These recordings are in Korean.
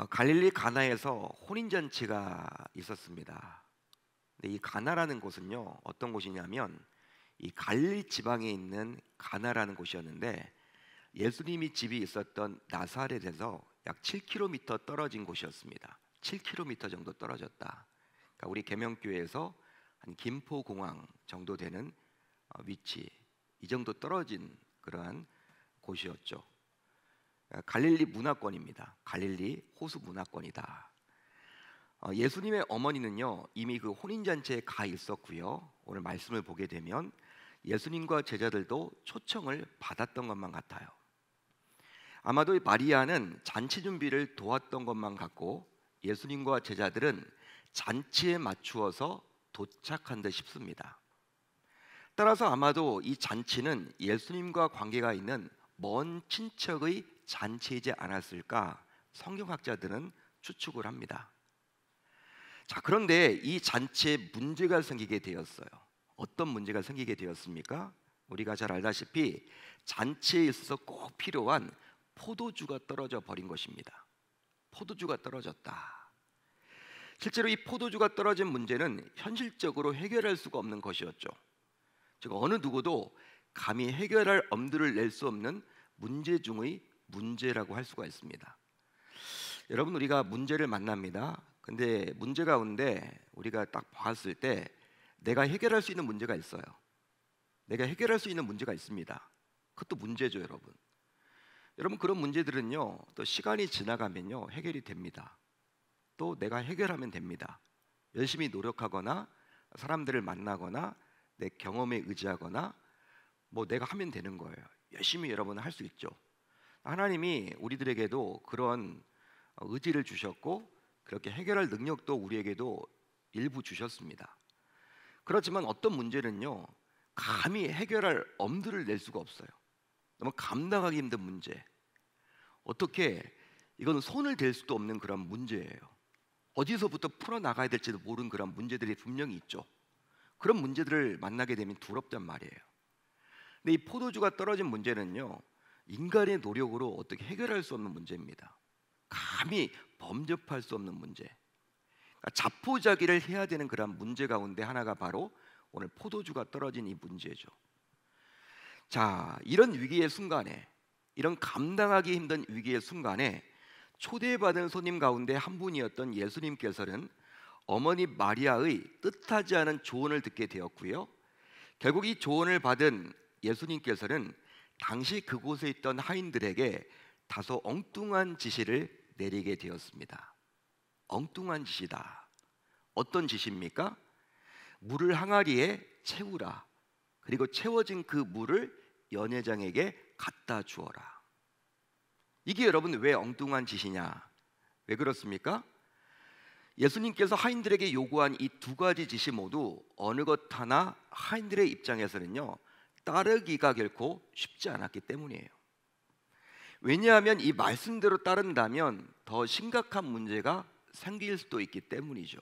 어, 갈릴리 가나에서 혼인 잔치가 있었습니다. 이 가나라는 곳은요 어떤 곳이냐면 이 갈릴리 지방에 있는 가나라는 곳이었는데 예수님이 집이 있었던 나사렛에서 약 7km 떨어진 곳이었습니다. 7km 정도 떨어졌다. 그러니까 우리 계명교회에서 한 김포공항 정도 되는 어, 위치 이 정도 떨어진 그러한 곳이었죠. 어, 갈릴리 문화권입니다. 갈릴리 호수 문화권이다. 어, 예수님의 어머니는요 이미 그 혼인 잔치에 가 있었고요. 오늘 말씀을 보게 되면 예수님과 제자들도 초청을 받았던 것만 같아요. 아마도 이 마리아는 잔치 준비를 도왔던 것만 같고 예수님과 제자들은 잔치에 맞추어서 도착한 듯 싶습니다. 따라서 아마도 이 잔치는 예수님과 관계가 있는 먼 친척의 잔치이지 않았을까? 성경학자들은 추측을 합니다. 자, 그런데 이 잔치에 문제가 생기게 되었어요. 어떤 문제가 생기게 되었습니까? 우리가 잘 알다시피 잔치에 있어서 꼭 필요한 포도주가 떨어져 버린 것입니다. 포도주가 떨어졌다. 실제로 이 포도주가 떨어진 문제는 현실적으로 해결할 수가 없는 것이었죠. 즉 어느 누구도 감히 해결할 엄두를 낼 수 없는 문제 중의 문제라고 할 수가 있습니다. 여러분 우리가 문제를 만납니다. 근데 문제 가운데 우리가 딱 봤을 때 내가 해결할 수 있는 문제가 있어요. 내가 해결할 수 있는 문제가 있습니다. 그것도 문제죠, 여러분. 여러분 그런 문제들은요. 또 시간이 지나가면요. 해결이 됩니다. 또 내가 해결하면 됩니다. 열심히 노력하거나 사람들을 만나거나 내 경험에 의지하거나 뭐 내가 하면 되는 거예요. 열심히 여러분 할 수 있죠. 하나님이 우리들에게도 그런 의지를 주셨고 그렇게 해결할 능력도 우리에게도 일부 주셨습니다. 그렇지만 어떤 문제는요 감히 해결할 엄두를 낼 수가 없어요. 너무 감당하기 힘든 문제. 어떻게 이건 손을 댈 수도 없는 그런 문제예요. 어디서부터 풀어 나가야 될지도 모르는 그런 문제들이 분명히 있죠. 그런 문제들을 만나게 되면 두렵단 말이에요. 근데 이 포도주가 떨어진 문제는요. 인간의 노력으로 어떻게 해결할 수 없는 문제입니다. 감히 범접할 수 없는 문제. 그러니까 자포자기를 해야 되는 그런 문제 가운데 하나가 바로 오늘 포도주가 떨어진 이 문제죠. 자, 이런 위기의 순간에 이런 감당하기 힘든 위기의 순간에 초대받은 손님 가운데 한 분이었던 예수님께서는 어머니 마리아의 뜻하지 않은 조언을 듣게 되었고요. 결국 이 조언을 받은 예수님께서는 당시 그곳에 있던 하인들에게 다소 엉뚱한 지시를 내리게 되었습니다. 엉뚱한 지시다. 어떤 지시입니까? 물을 항아리에 채우라. 그리고 채워진 그 물을 연회장에게 갖다 주어라. 이게 여러분 왜 엉뚱한 짓이냐? 왜 그렇습니까? 예수님께서 하인들에게 요구한 이 두 가지 짓이 모두 어느 것 하나 하인들의 입장에서는요 따르기가 결코 쉽지 않았기 때문이에요. 왜냐하면 이 말씀대로 따른다면 더 심각한 문제가 생길 수도 있기 때문이죠.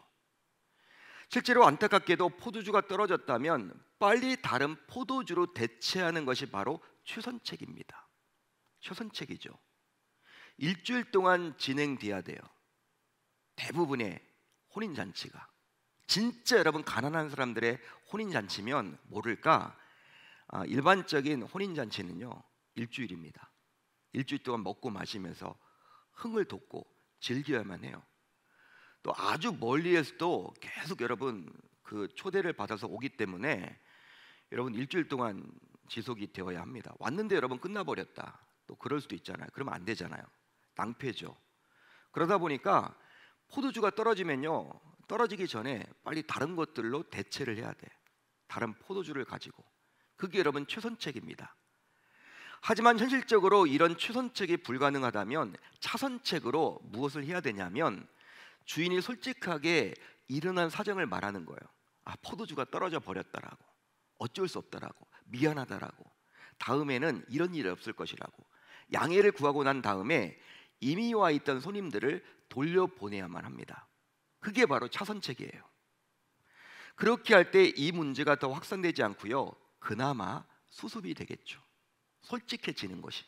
실제로 안타깝게도 포도주가 떨어졌다면 빨리 다른 포도주로 대체하는 것이 바로 최선책입니다. 최선책이죠. 일주일 동안 진행돼야 돼요. 대부분의 혼인 잔치가 진짜 여러분 가난한 사람들의 혼인 잔치면 모를까 아, 일반적인 혼인 잔치는요 일주일입니다. 일주일 동안 먹고 마시면서 흥을 돋고 즐겨야만 해요. 또 아주 멀리에서도 계속 여러분 그 초대를 받아서 오기 때문에 여러분 일주일 동안 지속이 되어야 합니다. 왔는데 여러분 끝나버렸다. 또 그럴 수도 있잖아요. 그러면 안 되잖아요. 낭패죠. 그러다 보니까 포도주가 떨어지면요. 떨어지기 전에 빨리 다른 것들로 대체를 해야 돼. 다른 포도주를 가지고. 그게 여러분 최선책입니다. 하지만 현실적으로 이런 최선책이 불가능하다면 차선책으로 무엇을 해야 되냐면 주인이 솔직하게 일어난 사정을 말하는 거예요. 아 포도주가 떨어져 버렸다라고 어쩔 수 없다라고 미안하다라고 다음에는 이런 일이 없을 것이라고 양해를 구하고 난 다음에 이미 와 있던 손님들을 돌려보내야만 합니다. 그게 바로 차선책이에요. 그렇게 할 때 이 문제가 더 확산되지 않고요. 그나마 수습이 되겠죠. 솔직해지는 것이.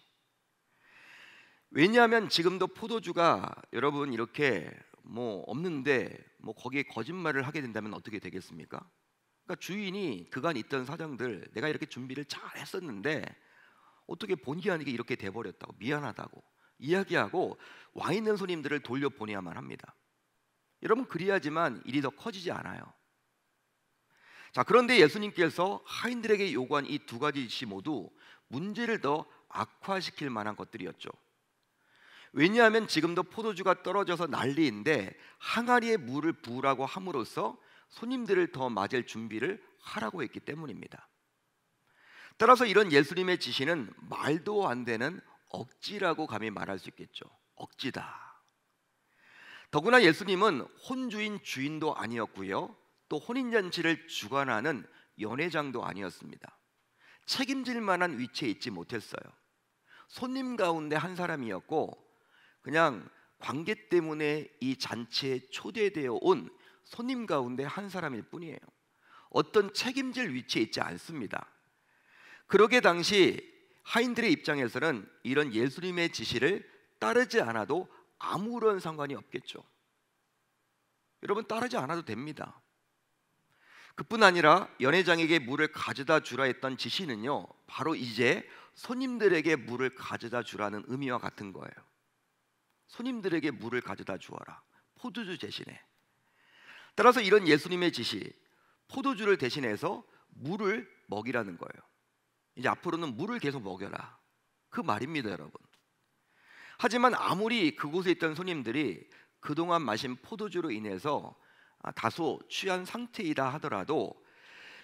왜냐하면 지금도 포도주가 여러분 이렇게 뭐 없는데 뭐 거기에 거짓말을 하게 된다면 어떻게 되겠습니까? 그러니까 주인이 그간 있던 사장들 내가 이렇게 준비를 잘 했었는데 어떻게 본기 아니게 이렇게 돼 버렸다고 미안하다고 이야기하고 와 있는 손님들을 돌려보내야만 합니다. 여러분 그리하지만 일이 더 커지지 않아요. 자, 그런데 예수님께서 하인들에게 요구한 이 두 가지 지시 모두 문제를 더 악화시킬 만한 것들이었죠. 왜냐하면 지금도 포도주가 떨어져서 난리인데 항아리에 물을 부으라고 함으로써 손님들을 더 맞을 준비를 하라고 했기 때문입니다. 따라서 이런 예수님의 지시는 말도 안 되는 억지라고 감히 말할 수 있겠죠. 억지다. 더구나 예수님은 혼주인 주인도 아니었고요. 또 혼인잔치를 주관하는 연회장도 아니었습니다. 책임질 만한 위치에 있지 못했어요. 손님 가운데 한 사람이었고 그냥 관계 때문에 이 잔치에 초대되어 온 손님 가운데 한 사람일 뿐이에요. 어떤 책임질 위치에 있지 않습니다. 그러게 당시 하인들의 입장에서는 이런 예수님의 지시를 따르지 않아도 아무런 상관이 없겠죠. 여러분 따르지 않아도 됩니다. 그뿐 아니라 연회장에게 물을 가져다 주라 했던 지시는요. 바로 이제 손님들에게 물을 가져다 주라는 의미와 같은 거예요. 손님들에게 물을 가져다 주어라. 포도주 대신에. 따라서 이런 예수님의 지시, 포도주를 대신해서 물을 먹이라는 거예요. 이제 앞으로는 물을 계속 먹여라. 그 말입니다, 여러분. 하지만 아무리 그곳에 있던 손님들이 그동안 마신 포도주로 인해서 아, 다소 취한 상태이다 하더라도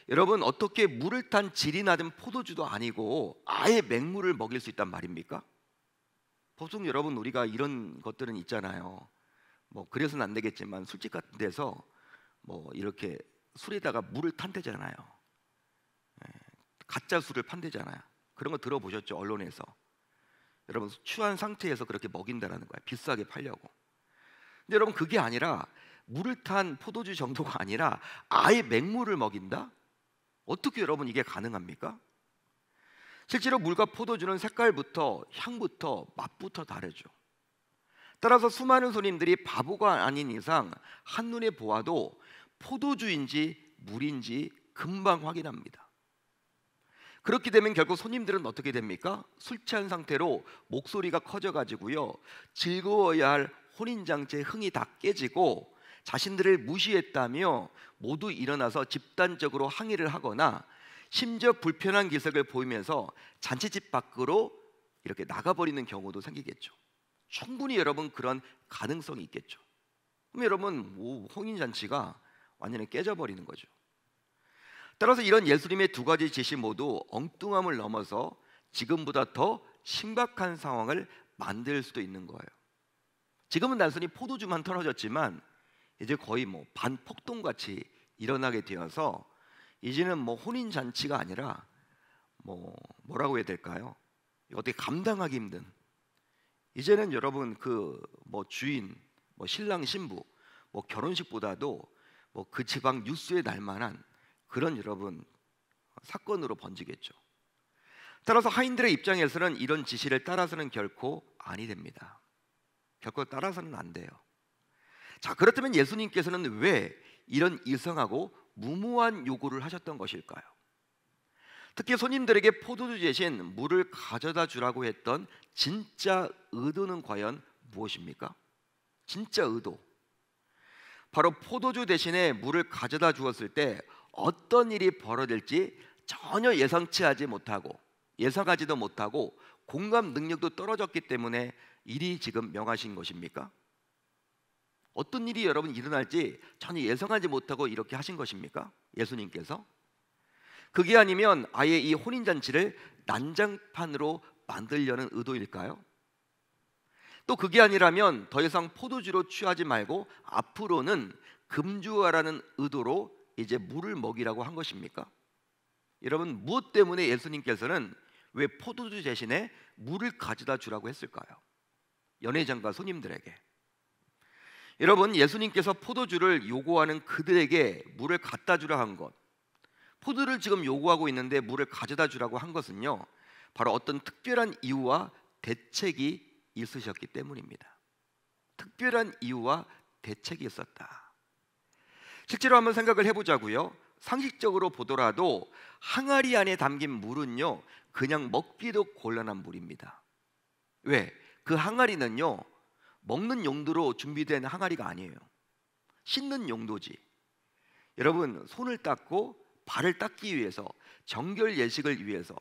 여러분 어떻게 물을 탄 질이 나은 포도주도 아니고 아예 맹물을 먹일 수 있단 말입니까? 보통 여러분 우리가 이런 것들은 있잖아요. 뭐 그래서는 안 되겠지만 술집 같은 데서 뭐 이렇게 술에다가 물을 탄대잖아요. 예, 가짜 술을 판대잖아요. 그런 거 들어보셨죠 언론에서. 여러분 취한 상태에서 그렇게 먹인다라는 거예요. 비싸게 팔려고. 근데 여러분 그게 아니라 물을 탄 포도주 정도가 아니라 아예 맹물을 먹인다? 어떻게 여러분 이게 가능합니까? 실제로 물과 포도주는 색깔부터 향부터 맛부터 다르죠. 따라서 수많은 손님들이 바보가 아닌 이상 한눈에 보아도 포도주인지 물인지 금방 확인합니다. 그렇게 되면 결국 손님들은 어떻게 됩니까? 술 취한 상태로 목소리가 커져 가지고요. 즐거워야 할 혼인장치의 흥이 다 깨지고 자신들을 무시했다며 모두 일어나서 집단적으로 항의를 하거나 심지어 불편한 기색을 보이면서 잔치집 밖으로 이렇게 나가버리는 경우도 생기겠죠. 충분히 여러분 그런 가능성이 있겠죠. 그럼 여러분 뭐 홍인 잔치가 완전히 깨져버리는 거죠. 따라서 이런 예수님의 두 가지 제시 모두 엉뚱함을 넘어서 지금보다 더 심각한 상황을 만들 수도 있는 거예요. 지금은 단순히 포도주만 털어졌지만 이제 거의 뭐 반폭동 같이 일어나게 되어서 이제는 뭐 혼인 잔치가 아니라 뭐 뭐라고 해야 될까요? 어떻게 감당하기 힘든 이제는 여러분 그 뭐 주인 뭐 신랑 신부 뭐 결혼식보다도 뭐 그 지방 뉴스에 날 만한 그런 여러분 사건으로 번지겠죠. 따라서 하인들의 입장에서는 이런 지시를 따라서는 결코 아니 됩니다. 결코 따라서는 안 돼요. 자, 그렇다면 예수님께서는 왜 이런 이상하고 무모한 요구를 하셨던 것일까요? 특히 손님들에게 포도주 대신 물을 가져다 주라고 했던 진짜 의도는 과연 무엇입니까? 진짜 의도. 바로 포도주 대신에 물을 가져다 주었을 때 어떤 일이 벌어질지 전혀 예상치 하지 못하고 예상하지도 못하고 공감 능력도 떨어졌기 때문에 일이 지금 명하신 것입니까? 어떤 일이 여러분 일어날지 전혀 예상하지 못하고 이렇게 하신 것입니까? 예수님께서 그게 아니면 아예 이 혼인 잔치를 난장판으로 만들려는 의도일까요? 또 그게 아니라면 더 이상 포도주로 취하지 말고 앞으로는 금주하라는 의도로 이제 물을 먹이라고 한 것입니까? 여러분 무엇 때문에 예수님께서는 왜 포도주 대신에 물을 가져다 주라고 했을까요? 연회장과 손님들에게 여러분 예수님께서 포도주를 요구하는 그들에게 물을 갖다 주라 한 것, 포도를 지금 요구하고 있는데 물을 가져다 주라고 한 것은요, 바로 어떤 특별한 이유와 대책이 있으셨기 때문입니다. 특별한 이유와 대책이 있었다. 실제로 한번 생각을 해보자고요. 상식적으로 보더라도 항아리 안에 담긴 물은요, 그냥 먹기도 곤란한 물입니다. 왜? 그 항아리는요, 먹는 용도로 준비된 항아리가 아니에요. 씻는 용도지. 여러분 손을 닦고 발을 닦기 위해서 정결 예식을 위해서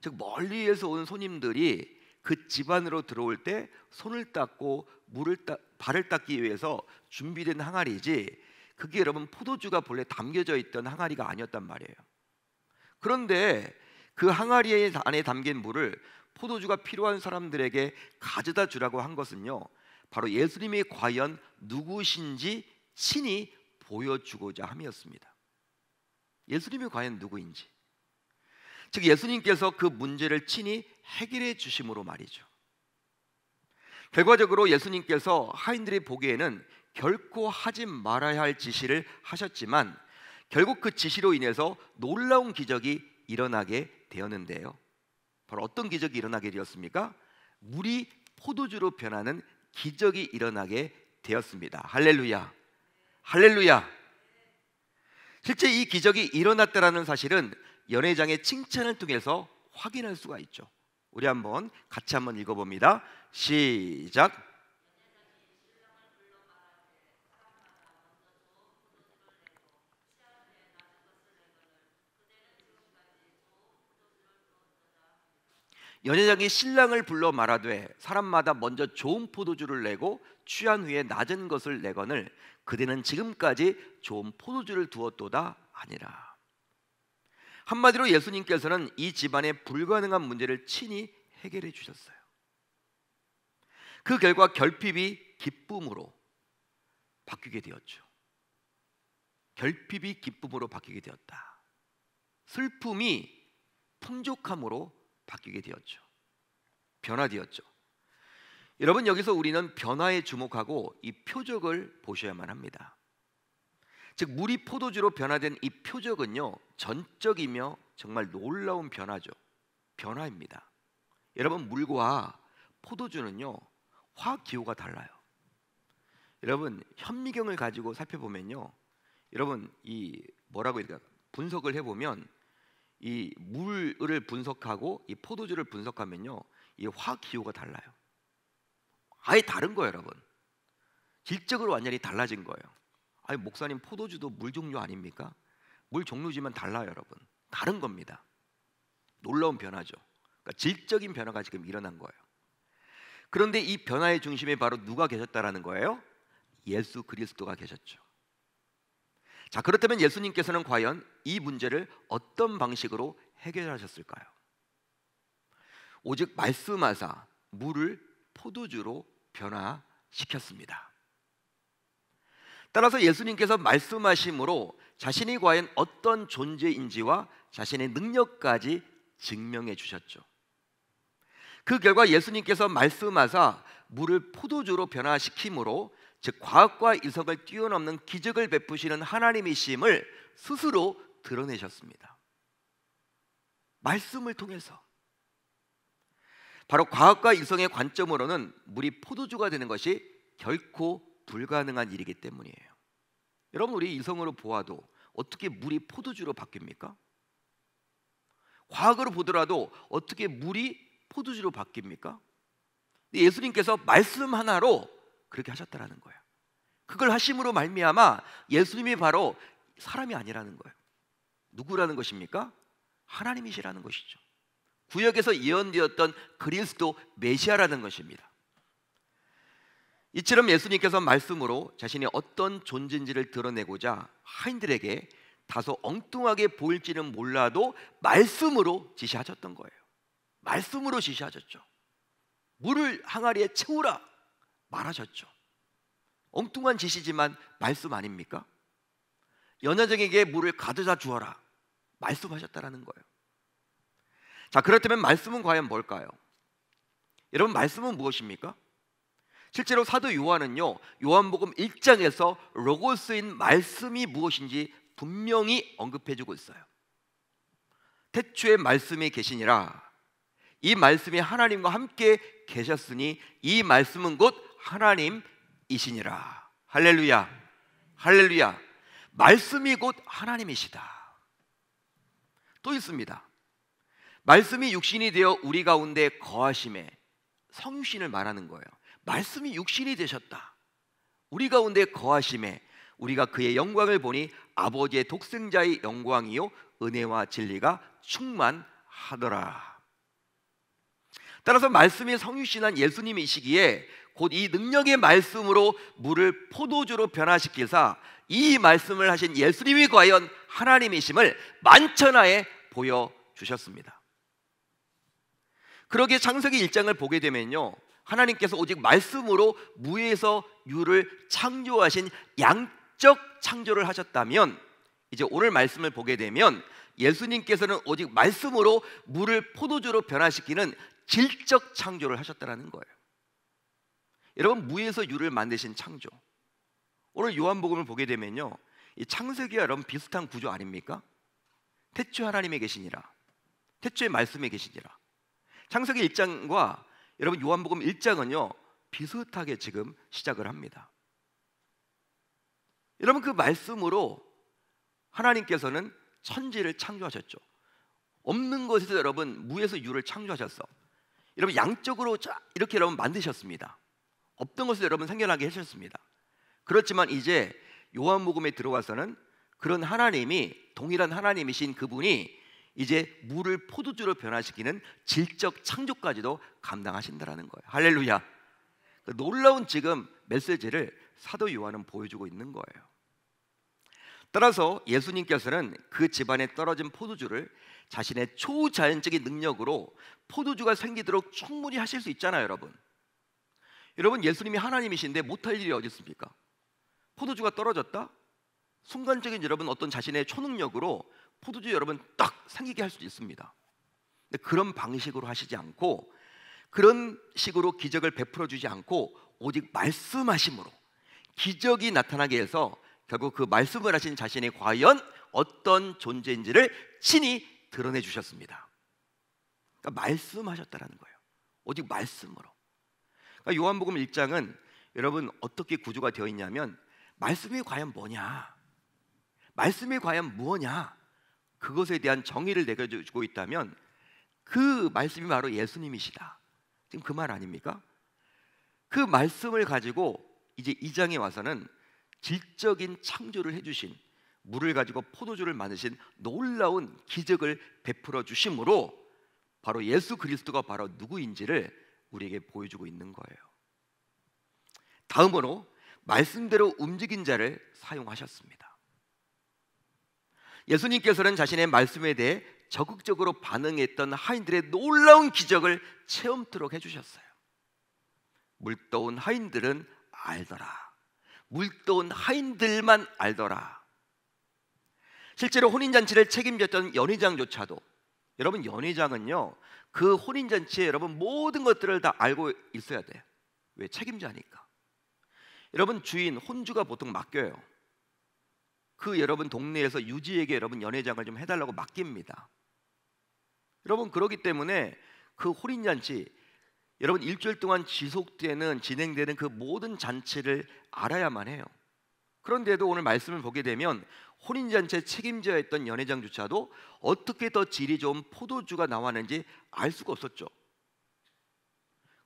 즉 멀리에서 온 손님들이 그 집안으로 들어올 때 손을 닦고 물을 따, 발을 닦기 위해서 준비된 항아리지 그게 여러분 포도주가 본래 담겨져 있던 항아리가 아니었단 말이에요. 그런데 그 항아리 안에 담긴 물을 포도주가 필요한 사람들에게 가져다 주라고 한 것은요. 바로 예수님이 과연 누구신지 친히 보여주고자 함이었습니다. 예수님이 과연 누구인지. 즉 예수님께서 그 문제를 친히 해결해 주심으로 말이죠. 결과적으로 예수님께서 하인들이 보기에는 결코 하지 말아야 할 지시를 하셨지만 결국 그 지시로 인해서 놀라운 기적이 일어나게 되었는데요. 바로 어떤 기적이 일어나게 되었습니까? 물이 포도주로 변하는 기적이 일어나게 되었습니다. 할렐루야. 할렐루야. 실제 이 기적이 일어났다라는 사실은 연회장의 칭찬을 통해서 확인할 수가 있죠. 우리 한번 같이 한번 읽어봅니다. 시작. 연회장이 신랑을 불러 말하되 사람마다 먼저 좋은 포도주를 내고 취한 후에 낮은 것을 내거늘 그대는 지금까지 좋은 포도주를 두었도다 아니라 한마디로 예수님께서는 이 집안의 불가능한 문제를 친히 해결해 주셨어요. 그 결과 결핍이 기쁨으로 바뀌게 되었죠. 결핍이 기쁨으로 바뀌게 되었다. 슬픔이 풍족함으로 바뀌게 되었죠. 변화되었죠. 여러분 여기서 우리는 변화에 주목하고 이 표적을 보셔야만 합니다. 즉 물이 포도주로 변화된 이 표적은요 전적이며 정말 놀라운 변화죠. 변화입니다. 여러분 물과 포도주는요 화학 기호가 달라요. 여러분 현미경을 가지고 살펴보면요 여러분 이 뭐라고 이렇게 분석을 해보면 이 물을 분석하고 이 포도주를 분석하면요. 이화 기호가 달라요. 아예 다른 거예요, 여러분. 질적으로 완전히 달라진 거예요. 아니 목사님 포도주도 물 종류 아닙니까? 물 종류지만 달라요, 여러분. 다른 겁니다. 놀라운 변화죠. 그러니까 질적인 변화가 지금 일어난 거예요. 그런데 이 변화의 중심에 바로 누가 계셨다라는 거예요? 예수 그리스도가 계셨죠. 자, 그렇다면 예수님께서는 과연 이 문제를 어떤 방식으로 해결하셨을까요? 오직 말씀하사 물을 포도주로 변화시켰습니다. 따라서 예수님께서 말씀하심으로 자신이 과연 어떤 존재인지와 자신의 능력까지 증명해 주셨죠. 그 결과 예수님께서 말씀하사 물을 포도주로 변화시킴으로 즉 과학과 이성을 뛰어넘는 기적을 베푸시는 하나님이심을 스스로 드러내셨습니다. 말씀을 통해서 바로 과학과 이성의 관점으로는 물이 포도주가 되는 것이 결코 불가능한 일이기 때문이에요. 여러분 우리 이성으로 보아도 어떻게 물이 포도주로 바뀝니까? 과학으로 보더라도 어떻게 물이 포도주로 바뀝니까? 예수님께서 말씀 하나로 그렇게 하셨다라는 거예요. 그걸 하심으로 말미암아 예수님이 바로 사람이 아니라는 거예요. 누구라는 것입니까? 하나님이시라는 것이죠. 구역에서 예언되었던 그리스도 메시아라는 것입니다. 이처럼 예수님께서 말씀으로 자신이 어떤 존재인지를 드러내고자 하인들에게 다소 엉뚱하게 보일지는 몰라도 말씀으로 지시하셨던 거예요. 말씀으로 지시하셨죠. 물을 항아리에 채우라. 말하셨죠. 엉뚱한 지시지만 말씀 아닙니까? 연여정에게 물을 가져다 주어라. 말씀하셨다라는 거예요. 자, 그렇다면 말씀은 과연 뭘까요? 여러분, 말씀은 무엇입니까? 실제로 사도 요한은요. 요한복음 1장에서 로고스인 말씀이 무엇인지 분명히 언급해 주고 있어요. 태초에 말씀이 계시니라. 이 말씀이 하나님과 함께 계셨으니 이 말씀은 곧 하나님이시니라. 할렐루야. 할렐루야. 말씀이 곧 하나님이시다. 또 있습니다. 말씀이 육신이 되어 우리 가운데 거하심에 성육신을 말하는 거예요. 말씀이 육신이 되셨다. 우리 가운데 거하심에 우리가 그의 영광을 보니 아버지의 독생자의 영광이요 은혜와 진리가 충만하더라. 따라서 말씀이 성육신한 예수님이시기에 곧 이 능력의 말씀으로 물을 포도주로 변화시키사 이 말씀을 하신 예수님이 과연 하나님이심을 만천하에 보여 주셨습니다. 그러기 창세기 1장을 보게 되면요. 하나님께서 오직 말씀으로 무에서 유를 창조하신 양적 창조를 하셨다면 이제 오늘 말씀을 보게 되면 예수님께서는 오직 말씀으로 물을 포도주로 변화시키는 질적 창조를 하셨다라는 거예요. 여러분 무에서 유를 만드신 창조. 오늘 요한복음을 보게 되면요. 이 창세기와 여러분 비슷한 구조 아닙니까? 태초 하나님에 계시니라. 태초의 말씀에 계시니라. 창세기 1장과 여러분 요한복음 1장은요. 비슷하게 지금 시작을 합니다. 여러분 그 말씀으로 하나님께서는 천지를 창조하셨죠. 없는 것에서 여러분 무에서 유를 창조하셨어. 여러분 양적으로 자 이렇게 여러분 만드셨습니다. 없던 것을 여러분 생겨나게 하셨습니다. 그렇지만 이제 요한복음에 들어와서는 그런 하나님이 동일한 하나님이신 그분이 이제 물을 포도주로 변화시키는 질적 창조까지도 감당하신다라는 거예요. 할렐루야. 그 놀라운 지금 메시지를 사도 요한은 보여주고 있는 거예요. 따라서 예수님께서는 그 집안에 떨어진 포도주를 자신의 초자연적인 능력으로 포도주가 생기도록 충분히 하실 수 있잖아요, 여러분. 여러분 예수님이 하나님이신데 못할 일이 어디 있습니까? 포도주가 떨어졌다? 순간적인 여러분 어떤 자신의 초능력으로 포도주 여러분 딱 생기게 할 수도 있습니다. 근데 그런 방식으로 하시지 않고 그런 식으로 기적을 베풀어 주지 않고 오직 말씀하심으로 기적이 나타나게 해서 결국 그 말씀을 하신 자신이 과연 어떤 존재인지를 친히 드러내 주셨습니다. 그러니까 말씀하셨다라는 거예요. 오직 말씀으로. 그러니까 요한복음 1장은 여러분 어떻게 구조가 되어 있냐면 말씀이 과연 뭐냐? 말씀이 과연 무냐 그것에 대한 정의를 내려주고 있다면 그 말씀이 바로 예수님이시다. 지금 그 말 아닙니까? 그 말씀을 가지고 이제 2장에 와서는 질적인 창조를 해주신 물을 가지고 포도주를 만드신 놀라운 기적을 베풀어 주심으로 바로 예수 그리스도가 바로 누구인지를 우리에게 보여주고 있는 거예요. 다음으로 말씀대로 움직인 자를 사용하셨습니다. 예수님께서는 자신의 말씀에 대해 적극적으로 반응했던 하인들의 놀라운 기적을 체험토록 해주셨어요. 물떠온 하인들은 알더라. 물떠온 하인들만 알더라. 실제로 혼인잔치를 책임졌던 연회장조차도 여러분 연회장은요 그 혼인잔치에 여러분 모든 것들을 다 알고 있어야 돼요 왜 책임자니까 여러분 주인 혼주가 보통 맡겨요 그 여러분 동네에서 유지에게 여러분 연회장을 좀 해달라고 맡깁니다 여러분 그러기 때문에 그 혼인잔치 여러분 일주일 동안 지속되는 진행되는 그 모든 잔치를 알아야만 해요 그런데도 오늘 말씀을 보게 되면 혼인잔치 책임자였던 연회장조차도 어떻게 더 질이 좋은 포도주가 나왔는지 알 수가 없었죠.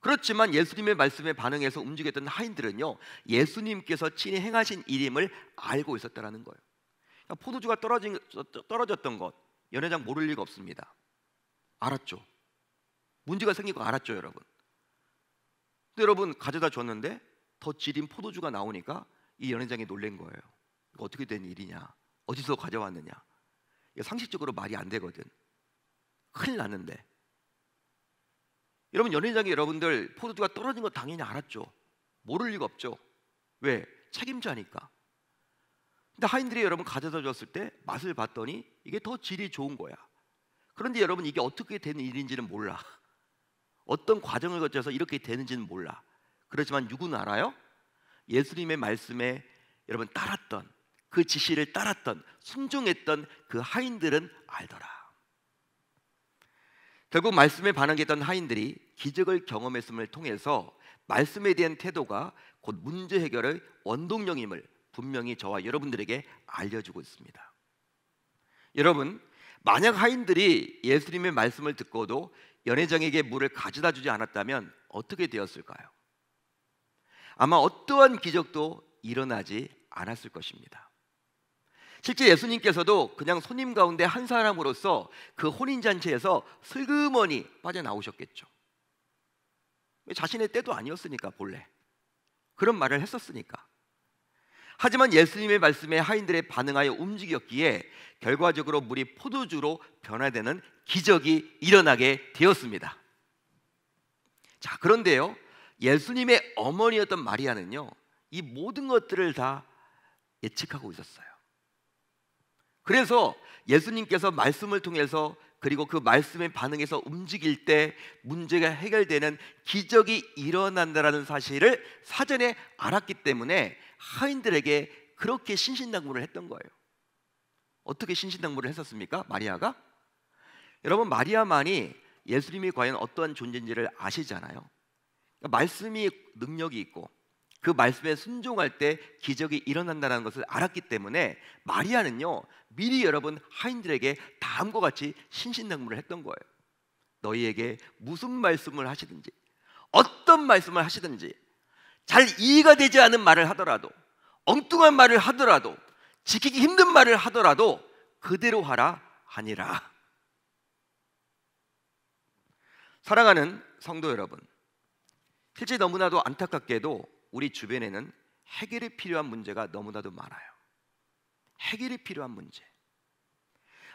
그렇지만 예수님의 말씀에 반응해서 움직였던 하인들은요, 예수님께서 친히 행하신 일임을 알고 있었다라는 거예요. 그러니까 포도주가 떨어진, 떨어졌던 것, 연회장 모를 리가 없습니다. 알았죠. 문제가 생기고 알았죠, 여러분. 여러분 가져다 줬는데 더 질인 포도주가 나오니까 이 연회장이 놀란 거예요. 어떻게 된 일이냐? 어디서 가져왔느냐? 상식적으로 말이 안 되거든. 큰일 났는데. 여러분 연회장에 여러분들 포도주가 떨어진 거 당연히 알았죠. 모를 리가 없죠. 왜? 책임자니까. 근데 하인들이 여러분 가져다 줬을 때 맛을 봤더니 이게 더 질이 좋은 거야. 그런데 여러분 이게 어떻게 된 일인지는 몰라. 어떤 과정을 거쳐서 이렇게 되는지는 몰라. 그렇지만 누구는 알아요? 예수님의 말씀에 여러분 따랐던 그 지시를 따랐던 순종했던 그 하인들은 알더라. 결국 말씀에 반응했던 하인들이 기적을 경험했음을 통해서 말씀에 대한 태도가 곧 문제 해결의 원동력임을 분명히 저와 여러분들에게 알려주고 있습니다. 여러분, 만약 하인들이 예수님의 말씀을 듣고도 연회장에게 물을 가져다 주지 않았다면 어떻게 되었을까요? 아마 어떠한 기적도 일어나지 않았을 것입니다. 실제 예수님께서도 그냥 손님 가운데 한 사람으로서 그 혼인잔치에서 슬그머니 빠져나오셨겠죠. 자신의 때도 아니었으니까 본래. 그런 말을 했었으니까. 하지만 예수님의 말씀에 하인들의 반응하여 움직였기에 결과적으로 물이 포도주로 변화되는 기적이 일어나게 되었습니다. 자, 그런데요. 예수님의 어머니였던 마리아는요, 이 모든 것들을 다 예측하고 있었어요. 그래서 예수님께서 말씀을 통해서 그리고 그 말씀의 반응에서 움직일 때 문제가 해결되는 기적이 일어난다라는 사실을 사전에 알았기 때문에 하인들에게 그렇게 신신당부를 했던 거예요. 어떻게 신신당부를 했었습니까? 마리아가? 여러분 마리아만이 예수님이 과연 어떠한 존재인지를 아시잖아요. 그러니까 말씀이 능력이 있고 그 말씀에 순종할 때 기적이 일어난다는 것을 알았기 때문에 마리아는요 미리 여러분 하인들에게 다음과 같이 신신당부를 했던 거예요. 너희에게 무슨 말씀을 하시든지 어떤 말씀을 하시든지 잘 이해가 되지 않은 말을 하더라도 엉뚱한 말을 하더라도 지키기 힘든 말을 하더라도 그대로 하라 아니라 사랑하는 성도 여러분 실제 너무나도 안타깝게도 우리 주변에는 해결이 필요한 문제가 너무나도 많아요. 해결이 필요한 문제.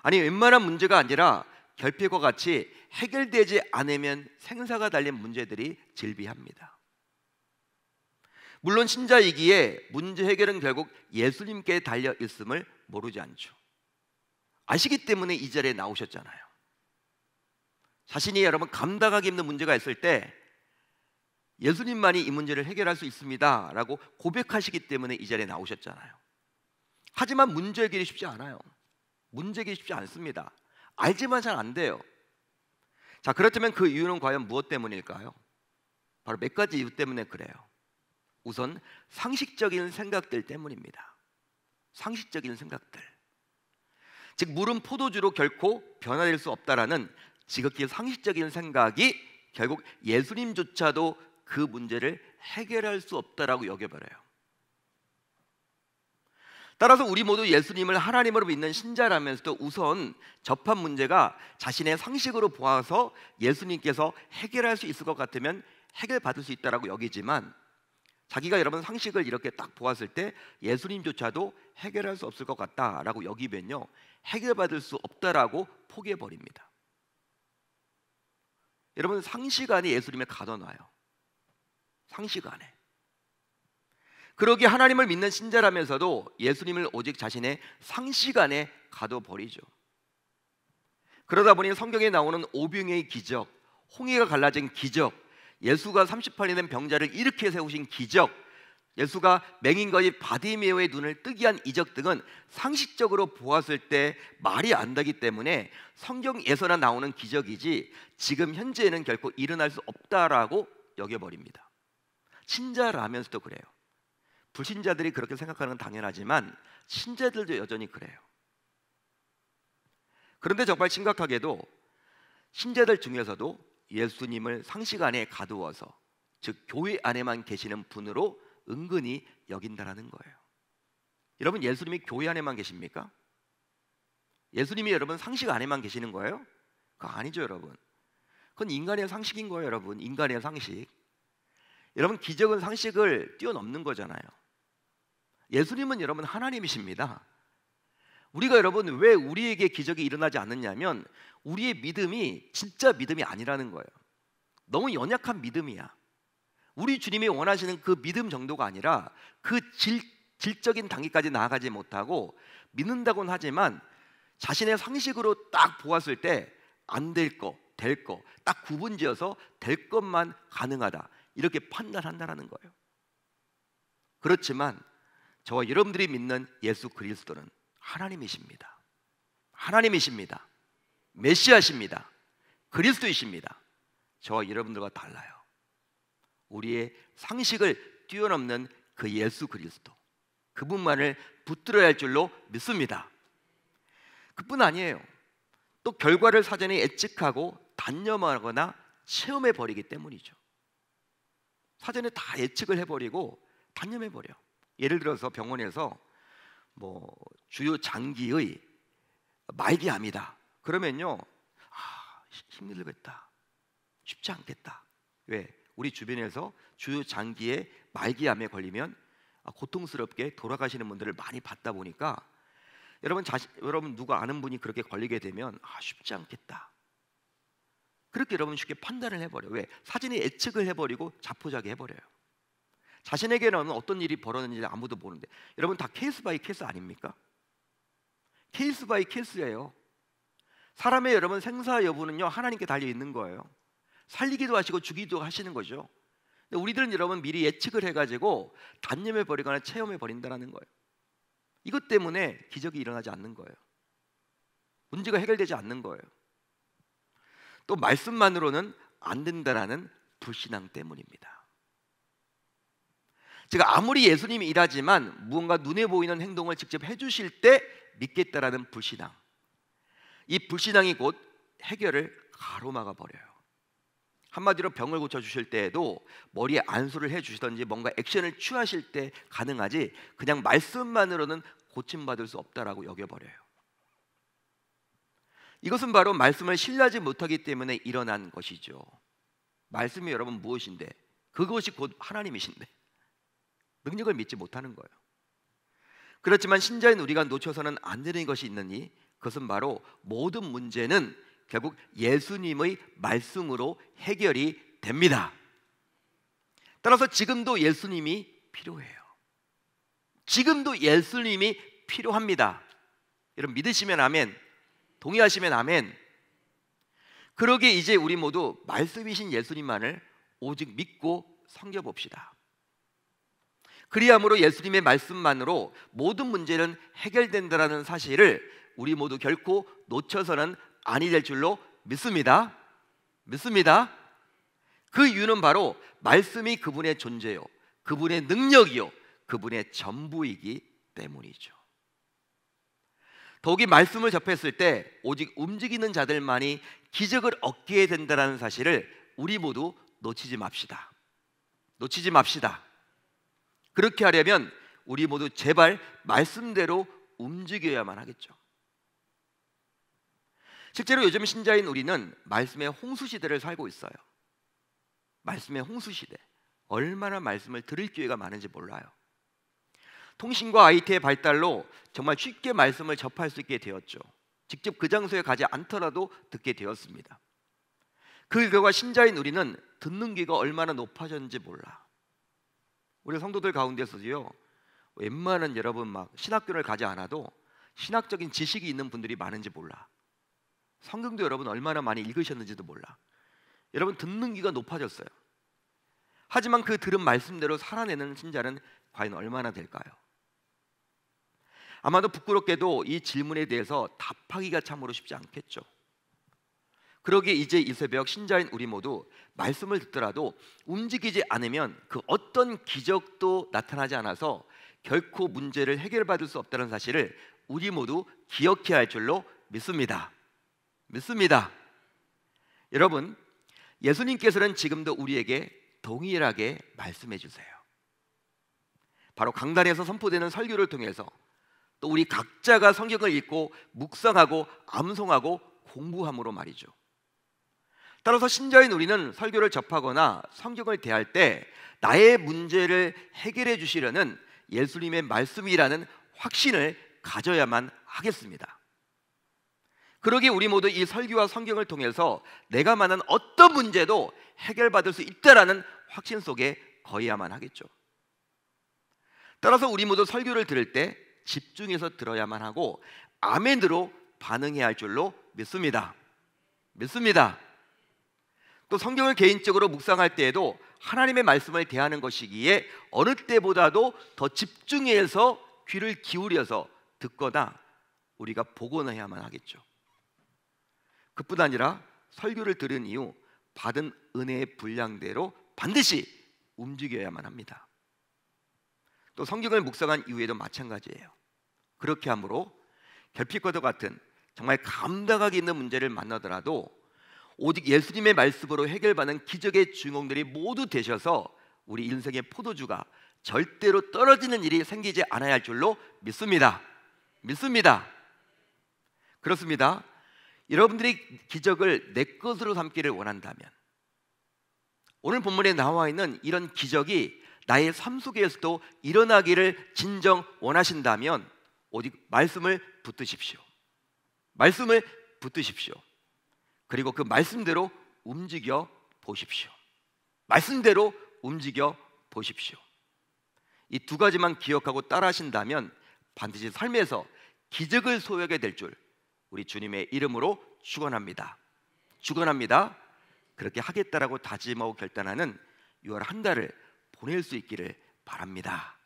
아니 웬만한 문제가 아니라 결핍과 같이 해결되지 않으면 생사가 달린 문제들이 질비합니다. 물론 신자이기에 문제 해결은 결국 예수님께 달려 있음을 모르지 않죠. 아시기 때문에 이 자리에 나오셨잖아요. 자신이 여러분 감당하기 힘든 문제가 있을 때 예수님만이 이 문제를 해결할 수 있습니다라고 고백하시기 때문에 이 자리에 나오셨잖아요. 하지만 문제 해결이 쉽지 않아요. 문제 해결이 쉽지 않습니다. 알지만 잘 안 돼요. 자, 그렇다면 그 이유는 과연 무엇 때문일까요? 바로 몇 가지 이유 때문에 그래요. 우선 상식적인 생각들 때문입니다. 상식적인 생각들. 즉 물은 포도주로 결코 변화될 수 없다라는 지극히 상식적인 생각이 결국 예수님조차도 그 문제를 해결할 수 없다라고 여겨버려요. 따라서 우리 모두 예수님을 하나님으로 믿는 신자라면서도 우선 접한 문제가 자신의 상식으로 보아서 예수님께서 해결할 수 있을 것 같으면 해결받을 수 있다라고 여기지만 자기가 여러분 상식을 이렇게 딱 보았을 때 예수님조차도 해결할 수 없을 것 같다라고 여기면요 해결받을 수 없다라고 포기해 버립니다. 여러분 상식 안에 예수님을 가둬놔요. 상식 안에. 그러기 하나님을 믿는 신자라면서도 예수님을 오직 자신의 상식 안에 가둬버리죠. 그러다 보니 성경에 나오는 오병의 기적, 홍해가 갈라진 기적, 예수가 38년 된 병자를 일으켜 세우신 기적, 예수가 맹인과의 바디메오의 눈을 뜨게 한 이적 등은 상식적으로 보았을 때 말이 안 되기 때문에 성경에서나 나오는 기적이지 지금 현재에는 결코 일어날 수 없다라고 여겨버립니다. 신자라면서도 그래요. 불신자들이 그렇게 생각하는 건 당연하지만 신자들도 여전히 그래요. 그런데 정말 심각하게도 신자들 중에서도 예수님을 상식 안에 가두어서 즉 교회 안에만 계시는 분으로 은근히 여긴다라는 거예요. 여러분 예수님이 교회 안에만 계십니까? 예수님이 여러분 상식 안에만 계시는 거예요? 그거 아니죠, 여러분. 그건 인간의 상식인 거예요, 여러분. 인간의 상식. 여러분 기적은 상식을 뛰어넘는 거잖아요. 예수님은 여러분 하나님이십니다. 우리가 여러분 왜 우리에게 기적이 일어나지 않느냐면 우리의 믿음이 진짜 믿음이 아니라는 거예요. 너무 연약한 믿음이야. 우리 주님이 원하시는 그 믿음 정도가 아니라 그 질, 질적인 단계까지 나아가지 못하고 믿는다곤 하지만 자신의 상식으로 딱 보았을 때 안 될 거, 될 거, 딱 구분지어서 될 것만 가능하다. 이렇게 판단한다라는 거예요. 그렇지만 저와 여러분들이 믿는 예수 그리스도는 하나님이십니다. 하나님이십니다. 메시아십니다. 그리스도이십니다. 저와 여러분들과 달라요. 우리의 상식을 뛰어넘는 그 예수 그리스도. 그분만을 붙들어야 할 줄로 믿습니다. 그뿐 아니에요. 또 결과를 사전에 예측하고 단념하거나 체험해 버리기 때문이죠. 사전에 다 예측을 해버리고 단념해버려. 예를 들어서 병원에서 뭐 주요 장기의 말기암이다. 그러면요, 아, 힘들겠다. 쉽지 않겠다. 왜? 우리 주변에서 주요 장기의 말기암에 걸리면 아, 고통스럽게 돌아가시는 분들을 많이 봤다 보니까 여러분 자신 여러분 누가 아는 분이 그렇게 걸리게 되면 아, 쉽지 않겠다. 그렇게 여러분 쉽게 판단을 해버려요. 왜? 사진이 예측을 해버리고 자포자기 해버려요. 자신에게는 어떤 일이 벌어졌는지 아무도 모르는데 여러분 다 케이스 바이 케이스 아닙니까? 케이스 바이 케이스예요. 사람의 여러분 생사 여부는요 하나님께 달려 있는 거예요. 살리기도 하시고 죽이기도 하시는 거죠. 근데 우리들은 여러분 미리 예측을 해가지고 단념해 버리거나 체험해 버린다는 거예요. 이것 때문에 기적이 일어나지 않는 거예요. 문제가 해결되지 않는 거예요. 또 말씀만으로는 안 된다라는 불신앙 때문입니다. 제가 아무리 예수님이 일하지만 무언가 눈에 보이는 행동을 직접 해주실 때 믿겠다라는 불신앙. 이 불신앙이 곧 해결을 가로막아 버려요. 한마디로 병을 고쳐 주실 때에도 머리에 안수를 해 주시든지 뭔가 액션을 취하실 때 가능하지 그냥 말씀만으로는 고침 받을 수 없다라고 여겨 버려요. 이것은 바로 말씀을 신뢰하지 못하기 때문에 일어난 것이죠. 말씀이 여러분 무엇인데? 그것이 곧 하나님이신데 능력을 믿지 못하는 거예요. 그렇지만 신자인 우리가 놓쳐서는 안 되는 것이 있느니 그것은 바로 모든 문제는 결국 예수님의 말씀으로 해결이 됩니다. 따라서 지금도 예수님이 필요해요. 지금도 예수님이 필요합니다. 여러분 믿으시면 아멘. 동의하시면 아멘. 그러게 이제 우리 모두 말씀이신 예수님만을 오직 믿고 섬겨 봅시다. 그리함으로 예수님의 말씀만으로 모든 문제는 해결된다라는 사실을 우리 모두 결코 놓쳐서는 아니 될 줄로 믿습니다. 믿습니다. 그 이유는 바로 말씀이 그분의 존재요. 그분의 능력이요. 그분의 전부이기 때문이죠. 더욱이 말씀을 접했을 때 오직 움직이는 자들만이 기적을 얻게 된다는 사실을 우리 모두 놓치지 맙시다. 놓치지 맙시다. 그렇게 하려면 우리 모두 제발 말씀대로 움직여야만 하겠죠. 실제로 요즘 신자인 우리는 말씀의 홍수 시대를 살고 있어요. 말씀의 홍수 시대. 얼마나 말씀을 들을 기회가 많은지 몰라요. 통신과 IT의 발달로 정말 쉽게 말씀을 접할 수 있게 되었죠. 직접 그 장소에 가지 않더라도 듣게 되었습니다. 그 결과 신자인 우리는 듣는 귀가 얼마나 높아졌는지 몰라. 우리 성도들 가운데서도요. 웬만한 여러분 막 신학교를 가지 않아도 신학적인 지식이 있는 분들이 많은지 몰라. 성경도 여러분 얼마나 많이 읽으셨는지도 몰라. 여러분 듣는 귀가 높아졌어요. 하지만 그 들은 말씀대로 살아내는 신자는 과연 얼마나 될까요? 아마도 부끄럽게도 이 질문에 대해서 답하기가 참으로 쉽지 않겠죠. 그러기에 이제 이 새벽 신자인 우리 모두 말씀을 듣더라도 움직이지 않으면 그 어떤 기적도 나타나지 않아서 결코 문제를 해결받을 수 없다는 사실을 우리 모두 기억해야 할 줄로 믿습니다. 믿습니다. 여러분, 예수님께서는 지금도 우리에게 동일하게 말씀해 주세요. 바로 강단에서 선포되는 설교를 통해서 또 우리 각자가 성경을 읽고 묵상하고 암송하고 공부함으로 말이죠. 따라서 신자인 우리는 설교를 접하거나 성경을 대할 때 나의 문제를 해결해 주시려는 예수님의 말씀이라는 확신을 가져야만 하겠습니다. 그러기 우리 모두 이 설교와 성경을 통해서 내가 만난 어떤 문제도 해결받을 수 있다라는 확신 속에 거해야만 하겠죠. 따라서 우리 모두 설교를 들을 때 집중해서 들어야만 하고 아멘으로 반응해야 할 줄로 믿습니다. 믿습니다. 또 성경을 개인적으로 묵상할 때에도 하나님의 말씀을 대하는 것이기에 어느 때보다도 더 집중해서 귀를 기울여서 듣거나 우리가 보고나 해야만 하겠죠. 그뿐 아니라 설교를 들은 이후 받은 은혜의 분량대로 반드시 움직여야만 합니다. 또 성경을 묵상한 이후에도 마찬가지예요. 그렇게 함으로 결핍과도 같은 정말 감당하기 있는 문제를 만나더라도 오직 예수님의 말씀으로 해결받는 기적의 주인공들이 모두 되셔서 우리 인생의 포도주가 절대로 떨어지는 일이 생기지 않아야 할 줄로 믿습니다. 믿습니다. 그렇습니다. 여러분들이 기적을 내 것으로 삼기를 원한다면 오늘 본문에 나와 있는 이런 기적이 나의 삶 속에서도 일어나기를 진정 원하신다면 오직 말씀을 붙드십시오. 말씀을 붙드십시오. 그리고 그 말씀대로 움직여 보십시오. 말씀대로 움직여 보십시오. 이 두 가지만 기억하고 따라하신다면 반드시 삶에서 기적을 소유하게 될 줄 우리 주님의 이름으로 축원합니다. 축원합니다. 그렇게 하겠다라고 다짐하고 결단하는 6월 한 달을 보낼 수 있기를 바랍니다.